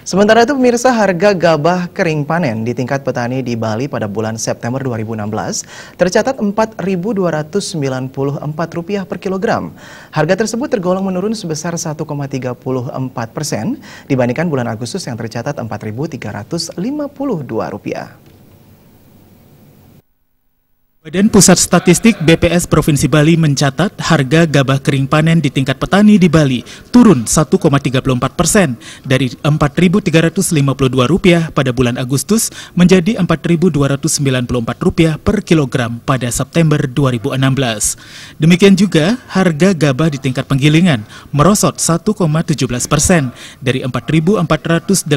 Sementara itu pemirsa harga gabah kering panen di tingkat petani di Bali pada bulan September 2016 tercatat Rp4.294 per kilogram. Harga tersebut tergolong menurun sebesar 1,34 persen dibandingkan bulan Agustus yang tercatat Rp4.352. Badan Pusat Statistik BPS Provinsi Bali mencatat harga gabah kering panen di tingkat petani di Bali turun 1,34 persen dari Rp4.352 pada bulan Agustus menjadi Rp4.294 per kilogram pada September 2016. Demikian juga harga gabah di tingkat penggilingan merosot 1,17 persen dari Rp4.418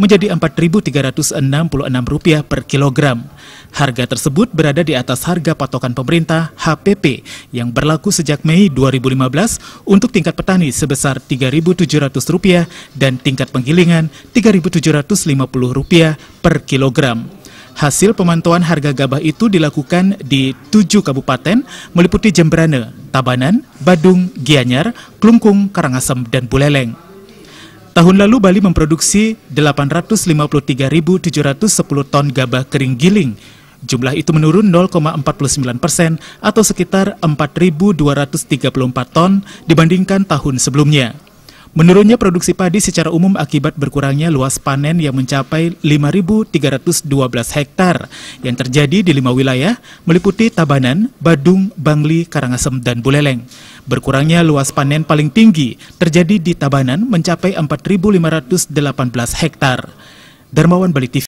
menjadi Rp4.366 per kilogram. Harga tersebut berada di atas harga patokan pemerintah HPP yang berlaku sejak Mei 2015 untuk tingkat petani sebesar Rp3.700 dan tingkat penggilingan Rp3.750 per kilogram. Hasil pemantauan harga gabah itu dilakukan di tujuh kabupaten meliputi Jembrane, Tabanan, Badung, Gianyar, Klungkung, Karangasem, dan Buleleng. Tahun lalu Bali memproduksi 853.710 ton gabah kering giling Jumlah itu menurun 0,49 persen atau sekitar 4.234 ton dibandingkan tahun sebelumnya. Menurunnya produksi padi secara umum akibat berkurangnya luas panen yang mencapai 5.312 hektar yang terjadi di lima wilayah meliputi Tabanan, Badung, Bangli, Karangasem, dan Buleleng. Berkurangnya luas panen paling tinggi terjadi di Tabanan mencapai 4.518 hektar. Darmawan Bali TV